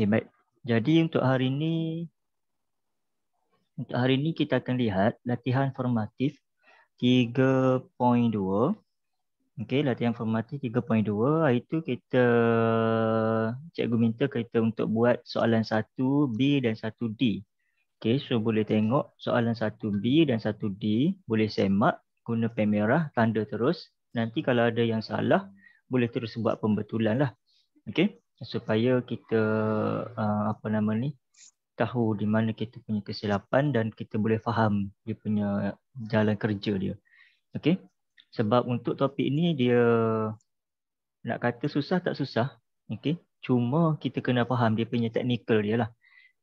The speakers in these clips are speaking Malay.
Okay, baik. Jadi untuk hari ini, untuk hari ini kita akan lihat latihan formatif 3.2. Okay, latihan formatif 3.2. Itu kita cikgu minta kita untuk buat soalan 1B dan 1D. Okay, so boleh tengok soalan 1B dan 1D. Boleh semak guna pen merah, tanda terus. Nanti kalau ada yang salah, boleh terus buat pembetulan lah. Okay supaya kita uh, apa nama ni tahu di mana kita punya kesilapan dan kita boleh faham dia punya jalan kerja dia. Okey. Sebab untuk topik ini dia nak kata susah tak susah. Okey. Cuma kita kena faham dia punya teknikal dia lah.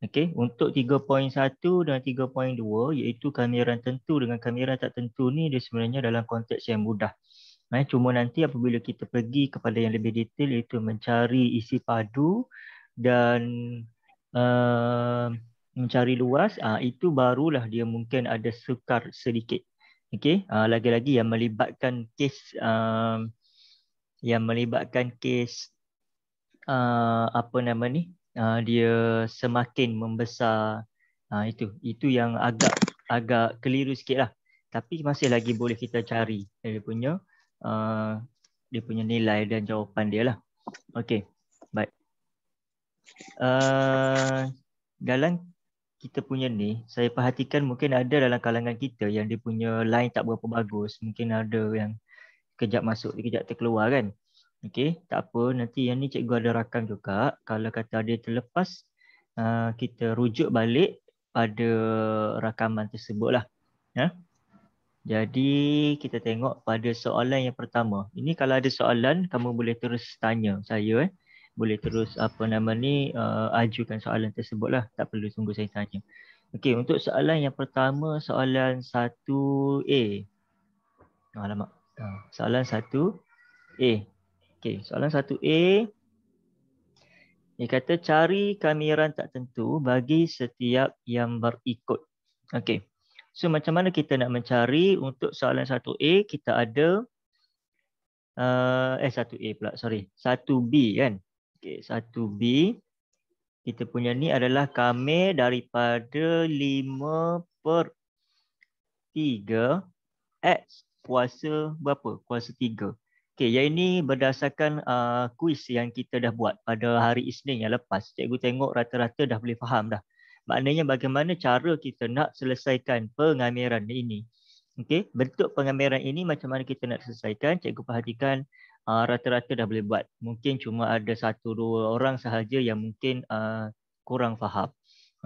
Okey, untuk 3.1 dan 3.2 iaitu kamera tentu dengan kamera tak tentu ni dia sebenarnya dalam konteks yang mudah Eh, cuma nanti apabila kita pergi kepada yang lebih detail iaitu mencari isi padu dan uh, mencari luas, uh, itu barulah dia mungkin ada sukar sedikit. Okey, uh, lagi-lagi yang melibatkan kes uh, yang melibatkan kes uh, apa nama ni? Uh, dia semakin membesar. Uh, itu itu yang agak agak keliru sikitlah. Tapi masih lagi boleh kita cari dia punya. Uh, dia punya nilai dan jawapan dia lah. Okay, baik. Uh, dalam kita punya ni, saya perhatikan mungkin ada dalam kalangan kita yang dia punya line tak berapa bagus. Mungkin ada yang kejap masuk, kejap terkeluar kan. Okay, tak apa. Nanti yang ni cikgu ada rakam juga. Kalau kata ada terlepas, uh, kita rujuk balik pada rakaman tersebut lah. Ya. Yeah? Jadi kita tengok pada soalan yang pertama. Ini kalau ada soalan kamu boleh terus tanya saya eh. Boleh terus apa nama ni uh, ajukan soalan tersebutlah. Tak perlu tunggu saya tanya. Okey, untuk soalan yang pertama soalan 1A. Ah, alamak. Ah. Soalan 1A. Okey, soalan 1A dia kata cari kamiran tak tentu bagi setiap yang berikut. Okey. So macam mana kita nak mencari untuk soalan 1A kita ada uh, eh 1A pula sorry 1B kan. Okey 1B kita punya ni adalah kamir daripada 5 per 3 X kuasa berapa? Kuasa 3. Okey, yang ini berdasarkan uh, kuis yang kita dah buat pada hari Isnin yang lepas. Cikgu tengok rata-rata dah boleh faham dah maknanya bagaimana cara kita nak selesaikan pengamiran ini okey bentuk pengamiran ini macam mana kita nak selesaikan cikgu perhatikan uh, rata-rata dah boleh buat mungkin cuma ada satu dua orang sahaja yang mungkin uh, kurang faham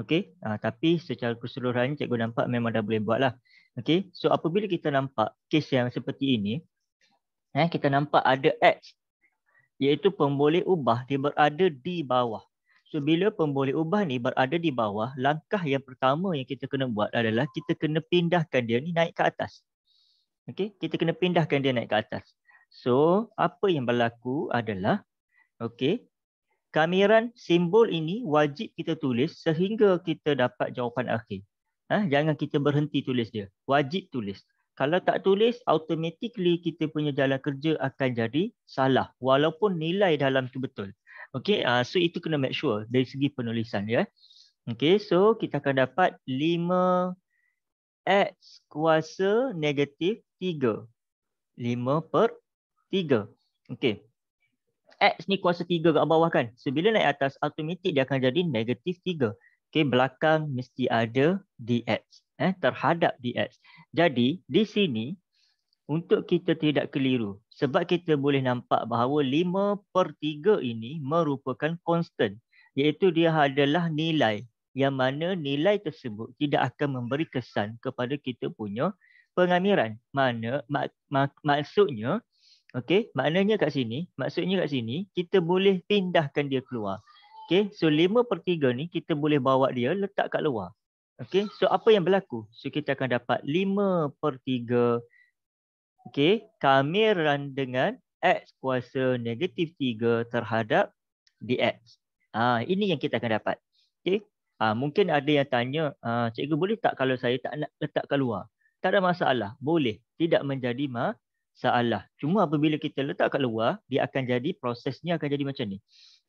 okey uh, tapi secara keseluruhan cikgu nampak memang dah boleh buat lah. okey so apabila kita nampak kes yang seperti ini eh kita nampak ada x iaitu pemboleh ubah dia berada di bawah So bila pemboleh ubah ni berada di bawah, langkah yang pertama yang kita kena buat adalah kita kena pindahkan dia ni naik ke atas. Okey, kita kena pindahkan dia naik ke atas. So apa yang berlaku adalah okey, kamiran simbol ini wajib kita tulis sehingga kita dapat jawapan akhir. Ha? jangan kita berhenti tulis dia. Wajib tulis. Kalau tak tulis, automatically kita punya jalan kerja akan jadi salah walaupun nilai dalam tu betul. Okay, uh, so itu kena make sure dari segi penulisan ya. Okay, so kita akan dapat 5x kuasa negatif 3. 5 per 3. Okay. X ni kuasa 3 kat bawah kan. So bila naik atas, automatik dia akan jadi negatif 3. Okay, belakang mesti ada dx. Eh, terhadap dx. Jadi di sini untuk kita tidak keliru sebab kita boleh nampak bahawa 5/3 ini merupakan constant iaitu dia adalah nilai yang mana nilai tersebut tidak akan memberi kesan kepada kita punya pengamiran mana mak, mak, maksudnya okey maknanya kat sini maksudnya kat sini kita boleh pindahkan dia keluar okey so 5/3 ni kita boleh bawa dia letak kat luar okey so apa yang berlaku so kita akan dapat Okey, kamiran dengan x kuasa negatif 3 terhadap dx. Ha, ini yang kita akan dapat. Okey, ha, mungkin ada yang tanya, ha, cikgu boleh tak kalau saya tak nak letak keluar? Tak ada masalah, boleh. Tidak menjadi masalah. Cuma apabila kita letak kat luar, dia akan jadi, prosesnya akan jadi macam ni.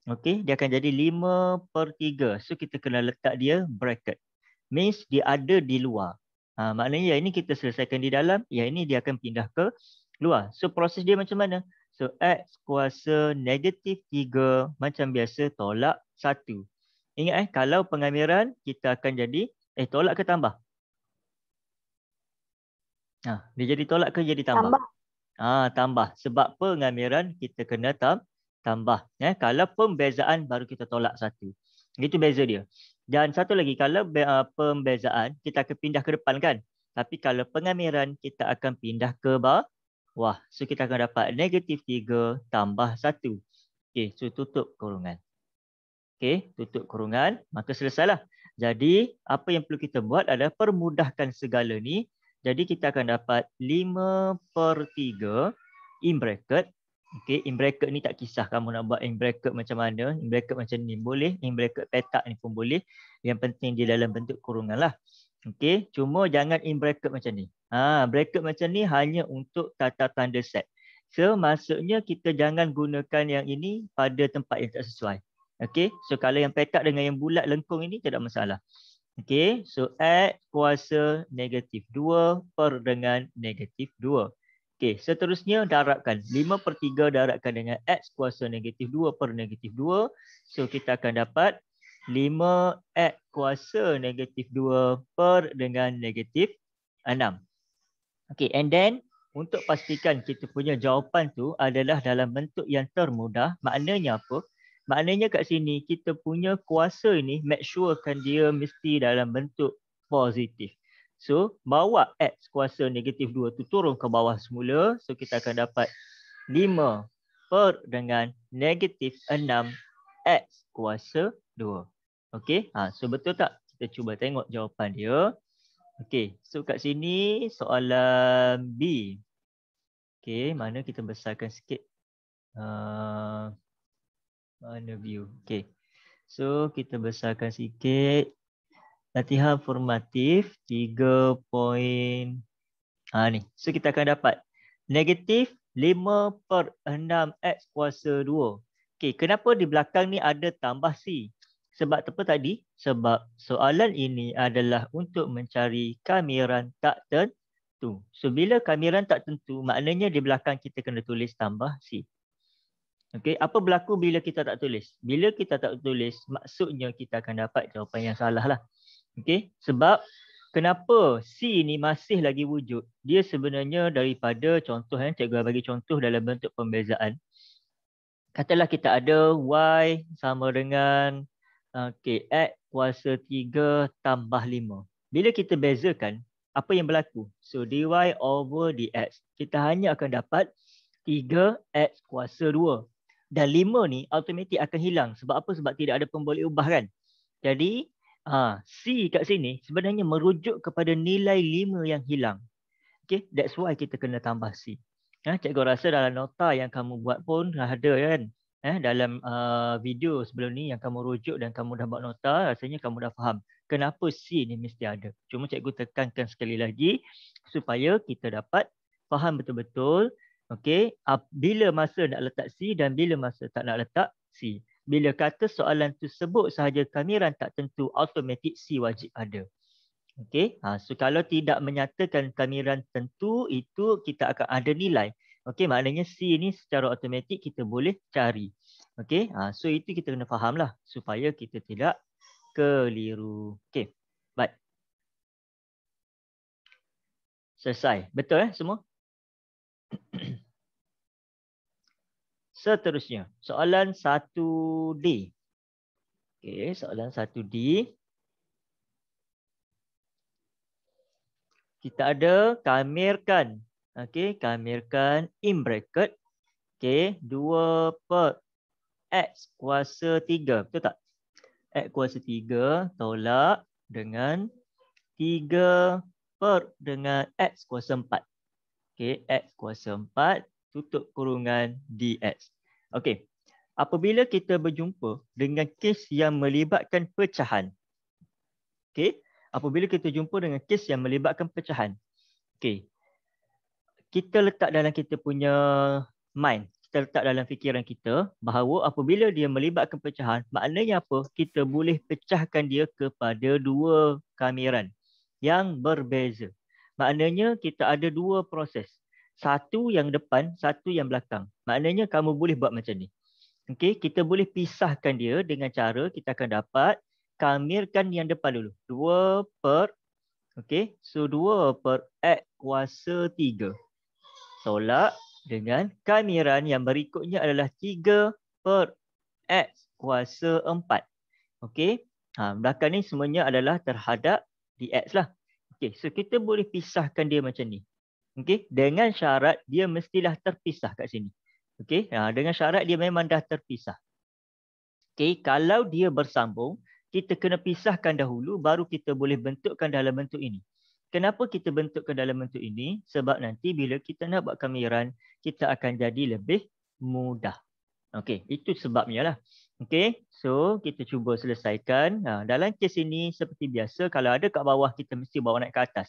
Okey, dia akan jadi 5 per 3. So kita kena letak dia bracket. Means dia ada di luar. Ha, maknanya yang ini kita selesaikan di dalam, yang ini dia akan pindah ke luar. So proses dia macam mana? So X kuasa negatif 3 macam biasa tolak 1. Ingat eh, kalau pengamiran kita akan jadi, eh tolak ke tambah? Ha, dia jadi tolak ke jadi tambah? Tambah. Ha, tambah. Sebab pengamiran kita kena tambah. Tambah. Eh, kalau pembezaan baru kita tolak satu. Itu beza dia. Dan satu lagi, kalau uh, pembezaan, kita akan pindah ke depan kan? Tapi kalau pengamiran, kita akan pindah ke bawah. Wah, So, kita akan dapat negatif 3 tambah 1. Okay, so tutup kurungan. Okay, tutup kurungan. Maka selesailah. Jadi, apa yang perlu kita buat adalah permudahkan segala ni. Jadi, kita akan dapat 5 per 3 in bracket Okay, in bracket ni tak kisah kamu nak buat in bracket macam mana. In bracket macam ni boleh. In bracket petak ni pun boleh. Yang penting dia dalam bentuk kurungan lah. Okay, cuma jangan in bracket macam ni. Ha, bracket macam ni hanya untuk tata tanda set. So, maksudnya kita jangan gunakan yang ini pada tempat yang tak sesuai. Okay, so kalau yang petak dengan yang bulat lengkung ini tidak masalah. Okay, so add kuasa negatif 2 per dengan negatif 2. Okey, seterusnya daratkan. 5 per 3 daratkan dengan X kuasa negatif 2 per negatif 2. So kita akan dapat 5 X kuasa negatif 2 per dengan negatif 6. Okey, and then untuk pastikan kita punya jawapan tu adalah dalam bentuk yang termudah. Maknanya apa? Maknanya kat sini kita punya kuasa ini make surekan dia mesti dalam bentuk positif. So bawa X kuasa negatif 2 tu turun ke bawah semula. So kita akan dapat 5 per dengan negatif 6 X kuasa 2. Okay. Ha, so betul tak? Kita cuba tengok jawapan dia. Okay. So kat sini soalan B. Okay. Mana kita besarkan sikit. Uh, mana view. Okay. So kita besarkan sikit latihan formatif 3 poin ha, ni. So kita akan dapat negatif 5 per 6 X kuasa 2. Okay, kenapa di belakang ni ada tambah C? Sebab tepat tadi? Sebab soalan ini adalah untuk mencari kamiran tak tentu. So bila kamiran tak tentu, maknanya di belakang kita kena tulis tambah C. Okey, apa berlaku bila kita tak tulis? Bila kita tak tulis, maksudnya kita akan dapat jawapan yang salah lah. Okey, sebab kenapa C ni masih lagi wujud? Dia sebenarnya daripada contoh yang eh, cikgu bagi contoh dalam bentuk pembezaan. Katalah kita ada Y sama dengan uh, okay, X kuasa 3 tambah 5. Bila kita bezakan, apa yang berlaku? So dy over dx. Kita hanya akan dapat 3x kuasa 2. Dan 5 ni automatik akan hilang. Sebab apa? Sebab tidak ada pemboleh ubah kan? Jadi Ah, C kat sini sebenarnya merujuk kepada nilai 5 yang hilang. Okay, that's why kita kena tambah C. Ha, cikgu rasa dalam nota yang kamu buat pun dah ada kan? Eh, dalam uh, video sebelum ni yang kamu rujuk dan kamu dah buat nota, rasanya kamu dah faham kenapa C ni mesti ada. Cuma cikgu tekankan sekali lagi supaya kita dapat faham betul-betul okay, bila masa nak letak C dan bila masa tak nak letak C bila kata soalan tersebut sahaja kamiran tak tentu automatik si wajib ada. Okey, ha, so kalau tidak menyatakan kamiran tentu itu kita akan ada nilai. Okey, maknanya si ini secara automatik kita boleh cari. Okey, ha, so itu kita kena fahamlah supaya kita tidak keliru. Okey, baik. Selesai. Betul eh semua? Seterusnya, soalan 1D. Okey, soalan 1D. Kita ada kamirkan. Okey, kamirkan in bracket. Okey, 2 per x kuasa 3. Betul tak? x kuasa 3 tolak dengan 3 per dengan x kuasa 4. Okey, x kuasa 4 tutup kurungan DS. Okey. Apabila kita berjumpa dengan kes yang melibatkan pecahan. Okey. Apabila kita jumpa dengan kes yang melibatkan pecahan. Okey. Kita letak dalam kita punya mind. Kita letak dalam fikiran kita bahawa apabila dia melibatkan pecahan, maknanya apa? Kita boleh pecahkan dia kepada dua kamiran yang berbeza. Maknanya kita ada dua proses satu yang depan, satu yang belakang. Maknanya kamu boleh buat macam ni. Okey, kita boleh pisahkan dia dengan cara kita akan dapat kamirkan yang depan dulu. 2 per okey, so 2 per x kuasa 3. Tolak dengan kamiran yang berikutnya adalah 3 per x kuasa 4. Okey. Ha, belakang ni semuanya adalah terhadap dx lah. Okey, so kita boleh pisahkan dia macam ni. Okey, dengan syarat dia mestilah terpisah kat sini. Okey, ha, dengan syarat dia memang dah terpisah. Okey, kalau dia bersambung, kita kena pisahkan dahulu baru kita boleh bentukkan dalam bentuk ini. Kenapa kita bentukkan dalam bentuk ini? Sebab nanti bila kita nak buat kamiran, kita akan jadi lebih mudah. Okey, itu sebabnya lah. Okey, so kita cuba selesaikan. Ha, dalam kes ini seperti biasa, kalau ada kat bawah kita mesti bawa naik ke atas.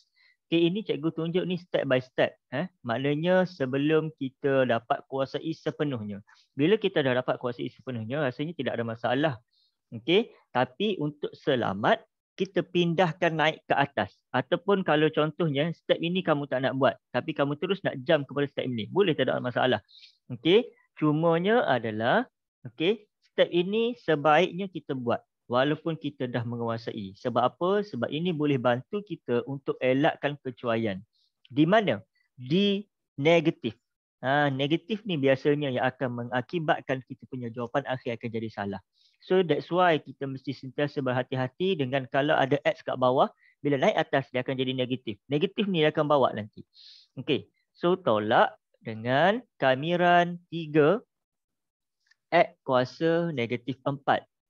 Okay, ini cikgu tunjuk ni step by step. Eh? Maknanya sebelum kita dapat kuasai sepenuhnya. Bila kita dah dapat kuasai sepenuhnya, rasanya tidak ada masalah. Okay? Tapi untuk selamat, kita pindahkan naik ke atas. Ataupun kalau contohnya, step ini kamu tak nak buat. Tapi kamu terus nak jam kepada step ini. Boleh tak ada masalah. Okay? Cumanya adalah, okay, step ini sebaiknya kita buat walaupun kita dah menguasai. Sebab apa? Sebab ini boleh bantu kita untuk elakkan kecuaian. Di mana? Di negatif. Ha, negatif ni biasanya yang akan mengakibatkan kita punya jawapan akhir akan jadi salah. So that's why kita mesti sentiasa berhati-hati dengan kalau ada X kat bawah, bila naik atas dia akan jadi negatif. Negatif ni dia akan bawa nanti. Okay. So tolak dengan kamiran 3 X kuasa negatif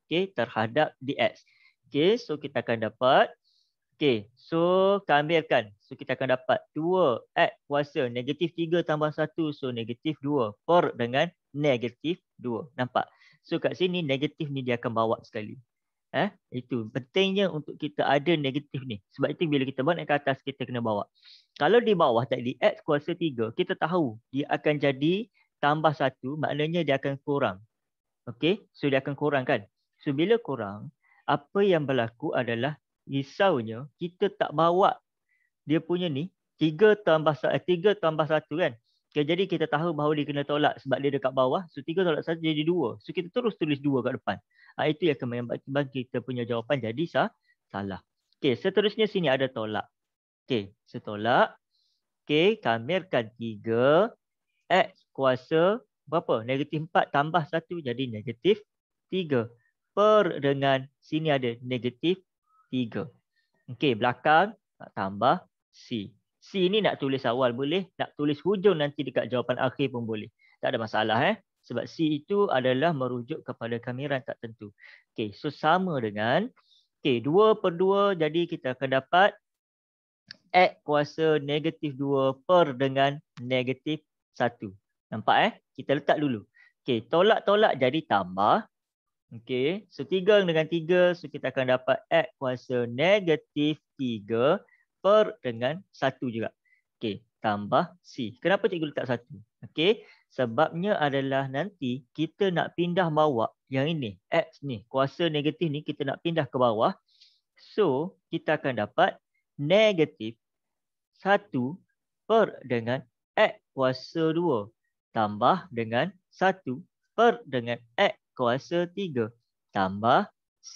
okay, terhadap dx. Okay, so kita akan dapat, okay, so kita ambilkan. So kita akan dapat 2 x kuasa negatif 3 tambah 1, so negatif 2 per dengan negatif 2. Nampak? So kat sini negatif ni dia akan bawa sekali. Eh, itu pentingnya untuk kita ada negatif ni. Sebab itu bila kita buat naik ke atas, kita kena bawa. Kalau di bawah tadi, x kuasa 3, kita tahu dia akan jadi tambah 1, maknanya dia akan kurang. Okay, so dia akan kurang kan? So bila korang, apa yang berlaku adalah risaunya kita tak bawa dia punya ni 3 tambah 3 tambah 1 kan. Okay, jadi kita tahu bahawa dia kena tolak sebab dia dekat bawah. So 3 tolak 1 jadi 2. So kita terus tulis 2 kat depan. Ha, itu yang akan Bagi kita punya jawapan jadi sah, salah. Okay, seterusnya sini ada tolak. Okay, setolak. Okay, kamirkan 3. X kuasa berapa? Negatif 4 tambah 1 jadi negatif 3 per dengan sini ada negatif 3. Okey, belakang nak tambah C. C ni nak tulis awal boleh, nak tulis hujung nanti dekat jawapan akhir pun boleh. Tak ada masalah eh. Sebab C itu adalah merujuk kepada kamera tak tentu. Okey, so sama dengan okey, 2 per 2 jadi kita akan dapat X kuasa negatif 2 per dengan negatif 1. Nampak eh? Kita letak dulu. Okey, tolak-tolak jadi tambah. Okey, so 3 dengan 3, so kita akan dapat add kuasa negatif 3 per dengan 1 juga. Okey, tambah C. Kenapa cikgu letak 1? Okey, sebabnya adalah nanti kita nak pindah bawah yang ini, X ni, kuasa negatif ni kita nak pindah ke bawah. So, kita akan dapat negatif 1 per dengan X kuasa 2 tambah dengan 1 per dengan X kuasa 3 tambah C.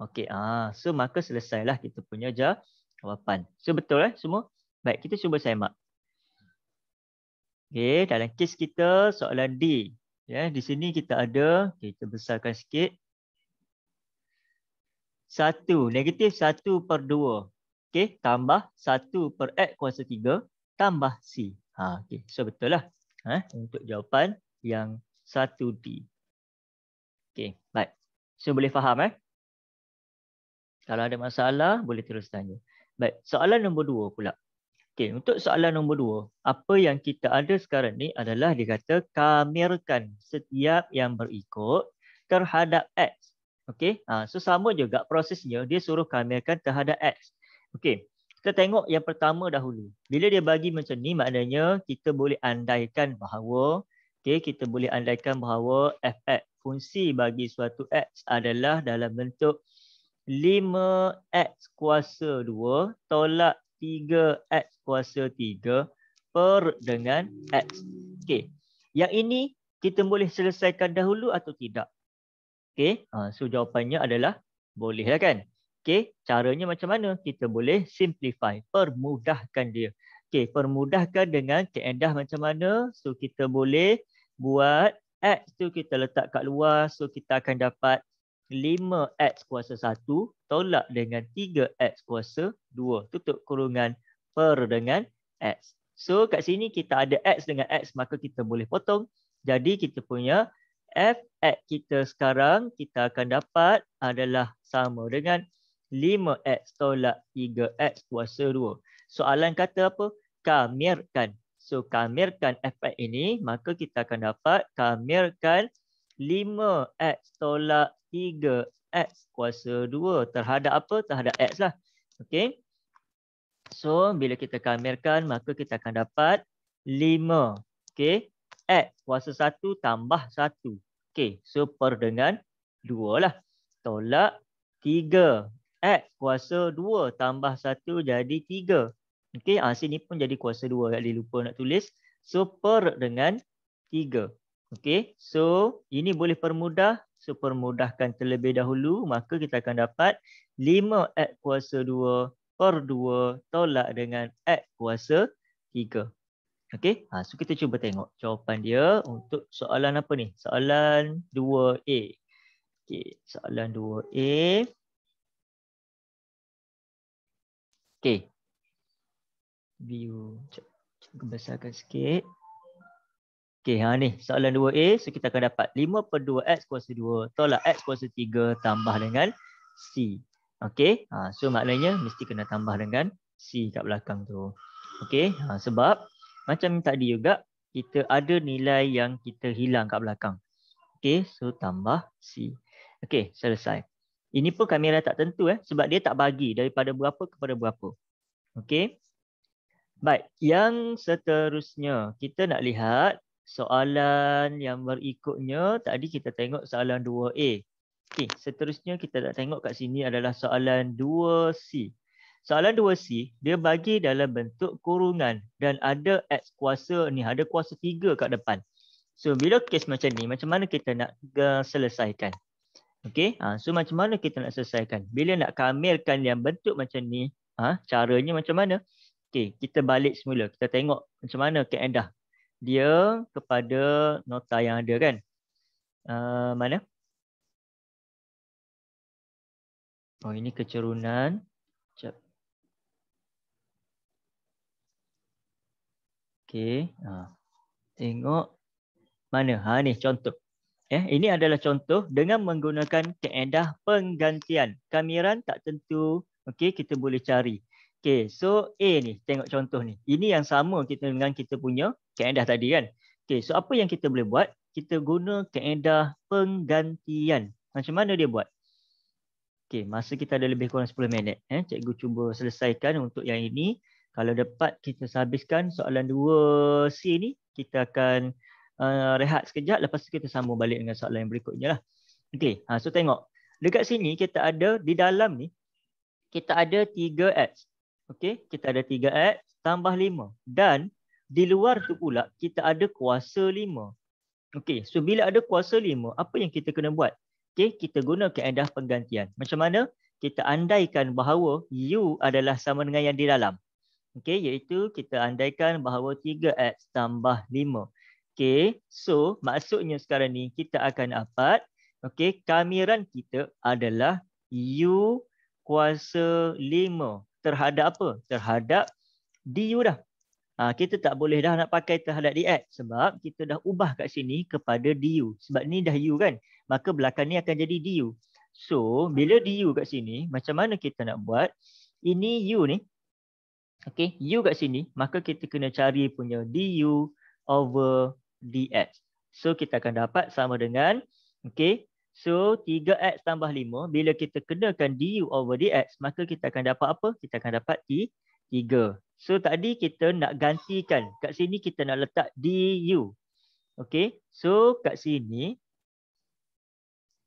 Okey, ah, so maka selesailah kita punya jawapan. So betul eh semua? Baik, kita cuba semak. Okey, dalam kes kita soalan D. Ya, yeah, di sini kita ada, okay, kita besarkan sikit. 1, negatif 1 per 2. Okey, tambah 1 per X kuasa 3 tambah C. Ha, okay. So betul lah. Ha, untuk jawapan yang 1D. Okay, baik. So boleh faham eh? Kalau ada masalah, boleh terus tanya. Baik, soalan nombor dua pula. Okay, untuk soalan nombor dua, apa yang kita ada sekarang ni adalah dikata kata kamirkan setiap yang berikut terhadap X. Okay, ha, so sama juga prosesnya, dia suruh kamirkan terhadap X. Okay, kita tengok yang pertama dahulu. Bila dia bagi macam ni, maknanya kita boleh andaikan bahawa, okay, kita boleh andaikan bahawa FX fungsi bagi suatu X adalah dalam bentuk 5X kuasa 2 tolak 3X kuasa 3 per dengan X. Okay. Yang ini kita boleh selesaikan dahulu atau tidak? Okay. Ha, so jawapannya adalah boleh lah kan? Okay. Caranya macam mana? Kita boleh simplify, permudahkan dia. Okay. Permudahkan dengan keendah macam mana? So kita boleh buat x tu kita letak kat luar so kita akan dapat 5x kuasa 1 tolak dengan 3x kuasa 2 tutup kurungan per dengan x. So kat sini kita ada x dengan x maka kita boleh potong. Jadi kita punya f x kita sekarang kita akan dapat adalah sama dengan 5x tolak 3x kuasa 2. Soalan kata apa? Kamirkan. So kamirkan fx ini maka kita akan dapat kamirkan 5x tolak 3x kuasa 2 terhadap apa? Terhadap x lah. Okay. So bila kita kamirkan maka kita akan dapat 5. Okay. X kuasa 1 tambah 1. Okay. So per dengan 2 lah. Tolak 3. X kuasa 2 tambah 1 jadi 3. Okey, ha, ah, sini pun jadi kuasa 2. Tak lupa nak tulis. So per dengan 3. Okey, so ini boleh permudah. So permudahkan terlebih dahulu. Maka kita akan dapat 5 at kuasa 2 per 2 tolak dengan at kuasa 3. Okey, ha, so kita cuba tengok jawapan dia untuk soalan apa ni? Soalan 2A. Okey, soalan 2A. Okey, view. Cuba besarkan sikit. Okey, ha ni. Soalan 2A. So kita akan dapat 5 per 2 X kuasa 2 tolak X kuasa 3 tambah dengan C. Okey. Ha, so maknanya mesti kena tambah dengan C kat belakang tu. Okey. Ha, sebab macam tadi juga kita ada nilai yang kita hilang kat belakang. Okey. So tambah C. Okey. Selesai. Ini pun kamera tak tentu eh. Sebab dia tak bagi daripada berapa kepada berapa. Okey. Baik, yang seterusnya kita nak lihat soalan yang berikutnya. Tadi kita tengok soalan 2A. Okey, seterusnya kita nak tengok kat sini adalah soalan 2C. Soalan 2C, dia bagi dalam bentuk kurungan dan ada X kuasa ni, ada kuasa 3 kat depan. So, bila kes macam ni, macam mana kita nak eh, selesaikan? Okey, ha, so macam mana kita nak selesaikan? Bila nak kamilkan yang bentuk macam ni, ha, caranya macam mana? Okey, kita balik semula. Kita tengok macam mana keadaan dia kepada nota yang ada kan. Uh, mana? Oh, ini kecerunan. Sekejap. Okey. Uh, ah. tengok. Mana? Ha, ni contoh. Eh, ini adalah contoh dengan menggunakan keadaan penggantian. Kamiran tak tentu. Okey, kita boleh cari. Okay, so A ni, tengok contoh ni. Ini yang sama kita dengan kita punya kaedah tadi kan. Okay, so apa yang kita boleh buat? Kita guna kaedah penggantian. Macam mana dia buat? Okay, masa kita ada lebih kurang 10 minit. Eh, cikgu cuba selesaikan untuk yang ini. Kalau dapat kita habiskan soalan 2C ni, kita akan uh, rehat sekejap. Lepas tu kita sambung balik dengan soalan yang berikutnya lah. Okay, ha, so tengok. Dekat sini kita ada, di dalam ni, kita ada tiga x Okey, kita ada 3x tambah 5. Dan di luar tu pula kita ada kuasa 5. Okey, so bila ada kuasa 5, apa yang kita kena buat? Okey, kita guna kaedah penggantian. Macam mana? Kita andaikan bahawa u adalah sama dengan yang di dalam. Okey, iaitu kita andaikan bahawa 3x tambah 5. Okey, so maksudnya sekarang ni kita akan dapat okey, kamiran kita adalah u kuasa 5 terhadap apa? Terhadap DU dah. Ha, kita tak boleh dah nak pakai terhadap DX sebab kita dah ubah kat sini kepada DU. Sebab ni dah U kan? Maka belakang ni akan jadi DU. So, bila DU kat sini, macam mana kita nak buat? Ini U ni. Okay, U kat sini. Maka kita kena cari punya DU over DX. So, kita akan dapat sama dengan okay, So 3x tambah 5 bila kita kenakan du over dx maka kita akan dapat apa? Kita akan dapat t 3. So tadi kita nak gantikan. Kat sini kita nak letak du. Okay. So kat sini.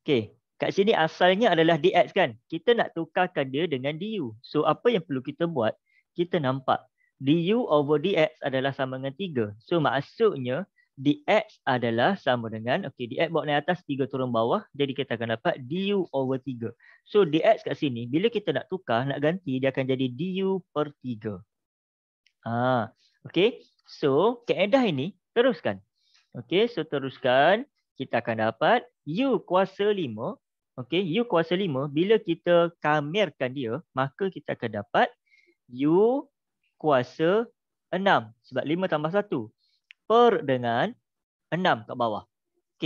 Okay. Kat sini asalnya adalah dx kan. Kita nak tukarkan dia dengan du. So apa yang perlu kita buat? Kita nampak du over dx adalah sama dengan 3. So maksudnya dx adalah sama dengan okey dx bawah naik atas 3 turun bawah jadi kita akan dapat du over 3 so dx kat sini bila kita nak tukar nak ganti dia akan jadi du per 3 ah ha, okey so kaedah ini teruskan okey so teruskan kita akan dapat u kuasa 5 okey u kuasa 5 bila kita kamirkan dia maka kita akan dapat u kuasa 6 sebab 5 tambah 1 per dengan 6 kat bawah. K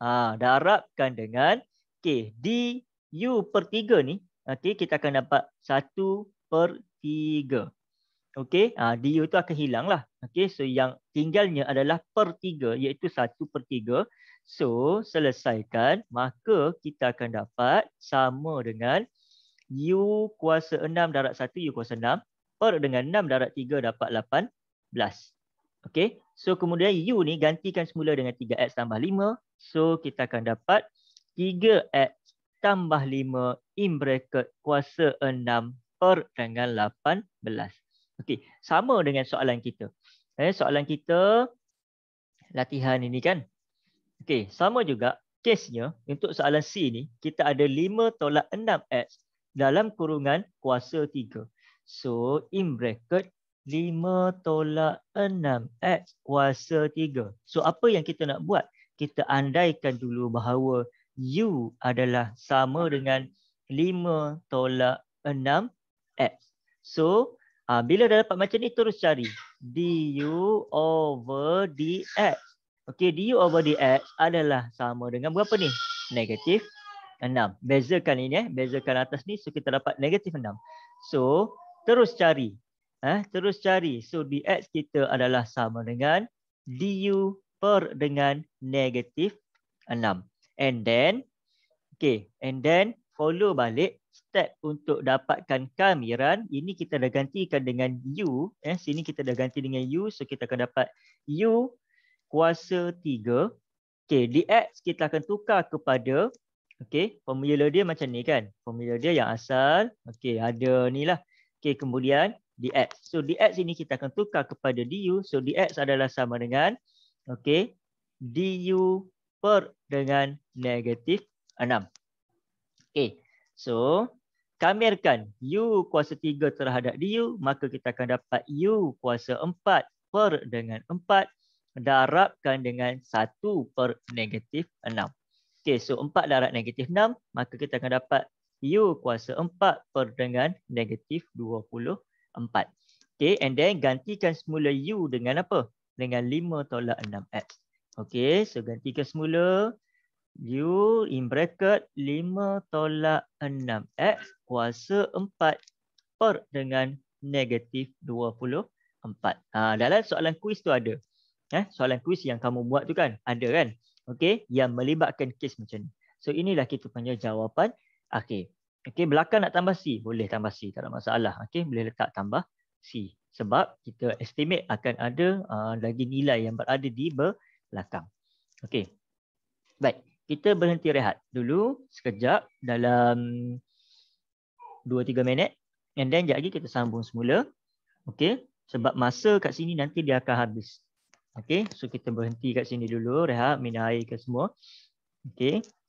Ha, darabkan dengan K okay, U per 3 ni. Okey, kita akan dapat 1 per 3. Okey, ha, U tu akan hilang lah. Okey, so yang tinggalnya adalah per 3 iaitu 1 per 3. So, selesaikan. Maka kita akan dapat sama dengan u kuasa 6 darab 1 u kuasa 6 per dengan 6 darab 3 dapat 18. Okey, So kemudian u ni gantikan semula dengan 3x tambah 5. So kita akan dapat 3x tambah 5 in bracket kuasa 6 per dengan 18. Okey, sama dengan soalan kita. Eh, soalan kita latihan ini kan. Okey, sama juga kesnya untuk soalan C ni kita ada 5 tolak 6x dalam kurungan kuasa 3. So in bracket lima tolak enam X kuasa tiga. So apa yang kita nak buat? Kita andaikan dulu bahawa U adalah sama dengan lima tolak enam X. So uh, bila dah dapat macam ni terus cari. DU over DX. Okey, DU over DX adalah sama dengan berapa ni? Negatif 6. Bezakan ini eh. Bezakan atas ni. So, kita dapat negatif 6. So, terus cari. Eh, terus cari. So dx kita adalah sama dengan du per dengan negatif 6. And then, okay, and then follow balik step untuk dapatkan kamiran. Ini kita dah gantikan dengan u. Eh, sini kita dah ganti dengan u. So kita akan dapat u kuasa 3. Okay, dx kita akan tukar kepada Okay, formula dia macam ni kan. Formula dia yang asal. Okay, ada ni lah. Okay, kemudian dx. So dx ini kita akan tukar kepada du. So dx adalah sama dengan okay, du per dengan negatif 6. Okay. So kamerkan u kuasa 3 terhadap du. Maka kita akan dapat u kuasa 4 per dengan 4. Darabkan dengan 1 per negatif 6. Okay, so 4 darab negatif 6. Maka kita akan dapat u kuasa 4 per dengan negatif 26. 4. Okay, and then gantikan semula U dengan apa? Dengan 5 tolak 6X. Okay, so gantikan semula U in bracket 5 tolak 6X kuasa 4 per dengan negatif 24. Ha, dalam soalan kuis tu ada. Eh, soalan kuis yang kamu buat tu kan? Ada kan? Okay, yang melibatkan kes macam ni. So inilah kita punya jawapan akhir. Okay. Okey, belakang nak tambah C, boleh tambah C, tak ada masalah. Okey, boleh letak tambah C. Sebab kita estimate akan ada uh, lagi nilai yang berada di belakang. Okey. Baik, kita berhenti rehat dulu sekejap dalam 2 3 minit and then jap lagi kita sambung semula. Okey, sebab masa kat sini nanti dia akan habis. Okey, so kita berhenti kat sini dulu rehat, minum air ke semua. Okey.